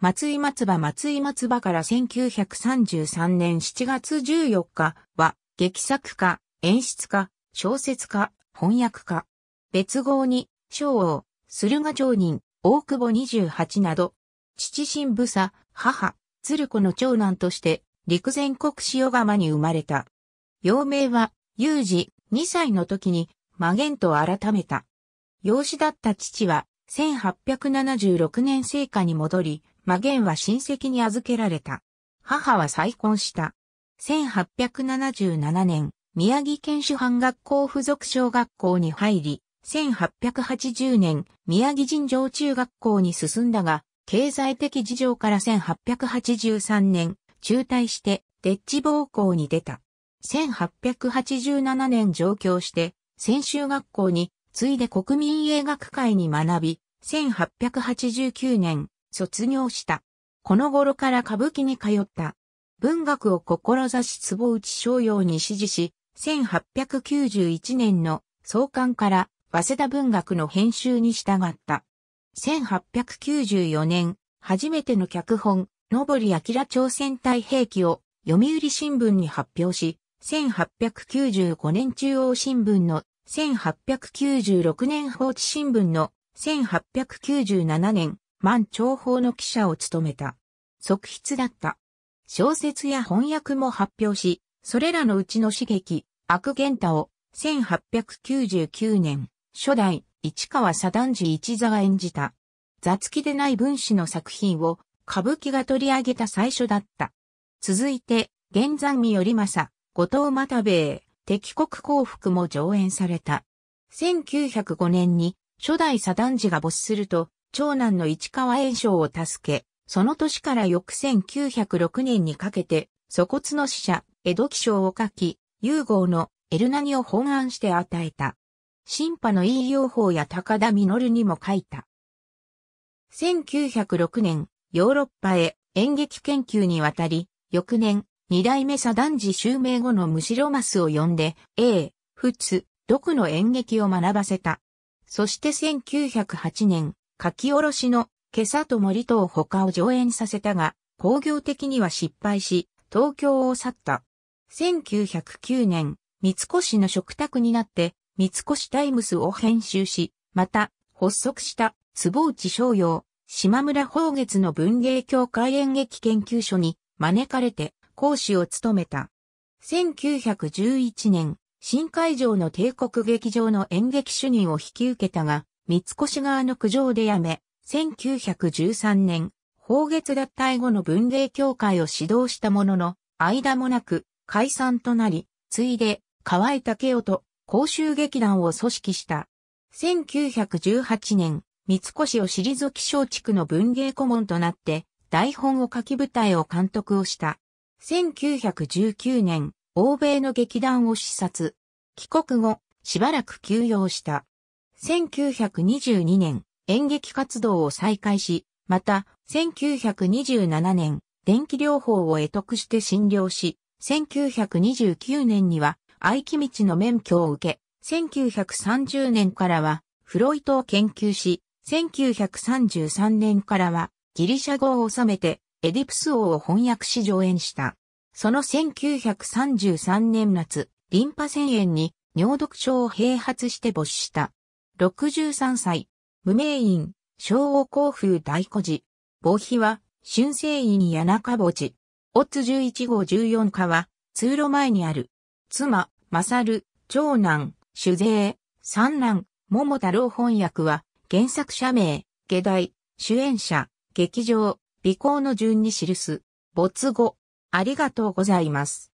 松井松葉松井松葉から1933年7月14日は、劇作家、演出家、小説家、翻訳家。別号に、昭王、駿河町人、大久保28など、父新部佐、母、鶴子の長男として、陸前国塩釜に生まれた。幼名は、有事2歳の時に、魔言と改めた。養子だった父は、1876年生家に戻り、マゲンは親戚に預けられた。母は再婚した。1877年、宮城県主犯学校附属小学校に入り、1880年、宮城人上中学校に進んだが、経済的事情から1883年、中退して、デッチ暴行に出た。1887年上京して、専修学校に、ついで国民英学会に学び、1889年、卒業した。この頃から歌舞伎に通った。文学を志し坪内商用に支持し、1891年の創刊から早稲田文学の編集に従った。1894年、初めての脚本、のぼり明朝鮮隊兵器を読売新聞に発表し、1895年中央新聞の1896年放置新聞の1897年万長報の記者を務めた。側筆だった。小説や翻訳も発表し、それらのうちの刺激、悪玄太を1899年、初代市川左段次一座が演じた。雑記でない分子の作品を歌舞伎が取り上げた最初だった。続いて、玄山美頼政、後藤又兵衛、敵国幸福も上演された。1905年に初代左段次が没すると、長男の市川炎章を助け、その年から翌1906年にかけて、祖骨の使者、江戸記章を書き、融合のエルナニを本案して与えた。新派の E 陽法や高田実にも書いた。1906年、ヨーロッパへ演劇研究に渡り、翌年、二代目左男児襲名後のムシロマスを呼んで、英、仏、毒の演劇を学ばせた。そして1908年、書き下ろしの今朝と森とを他を上演させたが、工業的には失敗し、東京を去った。1909年、三越の食卓になって、三越タイムスを編集し、また、発足した坪内商用、島村宝月の文芸協会演劇研究所に招かれて講師を務めた。1911年、新会場の帝国劇場の演劇主任を引き受けたが、三越側の苦情でやめ、1913年、法月脱退後の文芸協会を指導したものの、間もなく解散となり、ついで河合武雄と公衆劇団を組織した。1918年、三越を退き小地区の文芸顧問となって、台本を書き舞台を監督をした。1919年、欧米の劇団を視察。帰国後、しばらく休養した。1922年、演劇活動を再開し、また、1927年、電気療法を得得して診療し、1929年には、愛機道の免許を受け、1930年からは、フロイトを研究し、1933年からは、ギリシャ語を収めて、エディプス王を翻訳し上演した。その1933年夏、リンパ腺炎に尿毒症を併発して没した。63歳、無名院、昭和甲府大古寺。防碑は、春生院谷中墓地。オッズ11号14課は、通路前にある。妻、る、長男、主税、三男、桃太郎翻訳は、原作者名、下代、主演者、劇場、尾行の順に記す。没後、ありがとうございます。